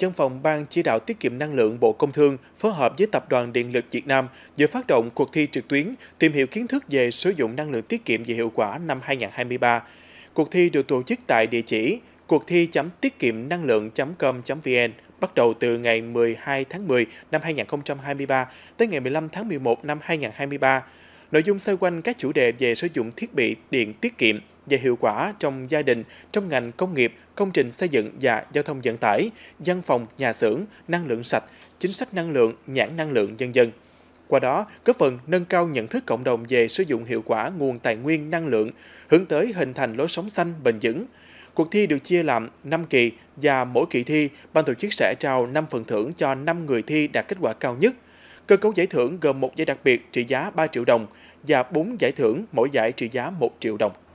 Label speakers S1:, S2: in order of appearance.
S1: Văn phòng Ban Chỉ đạo Tiết kiệm Năng lượng Bộ Công Thương phối hợp với Tập đoàn Điện lực Việt Nam vừa phát động cuộc thi trực tuyến tìm hiểu kiến thức về sử dụng năng lượng tiết kiệm và hiệu quả năm 2023. Cuộc thi được tổ chức tại địa chỉ cuộc thi tiết kiệm năng lượng com vn bắt đầu từ ngày 12 tháng 10 năm 2023 tới ngày 15 tháng 11 năm 2023. Nội dung xoay quanh các chủ đề về sử dụng thiết bị điện tiết kiệm, và hiệu quả trong gia đình, trong ngành công nghiệp, công trình xây dựng và giao thông vận tải, văn phòng, nhà xưởng, năng lượng sạch, chính sách năng lượng, nhãn năng lượng, dân dân. Qua đó, góp phần nâng cao nhận thức cộng đồng về sử dụng hiệu quả nguồn tài nguyên năng lượng, hướng tới hình thành lối sống xanh bền vững. Cuộc thi được chia làm 5 kỳ và mỗi kỳ thi, ban tổ chức sẽ trao 5 phần thưởng cho 5 người thi đạt kết quả cao nhất. Cơ cấu giải thưởng gồm một giải đặc biệt trị giá 3 triệu đồng và 4 giải thưởng mỗi giải trị giá 1 triệu đồng.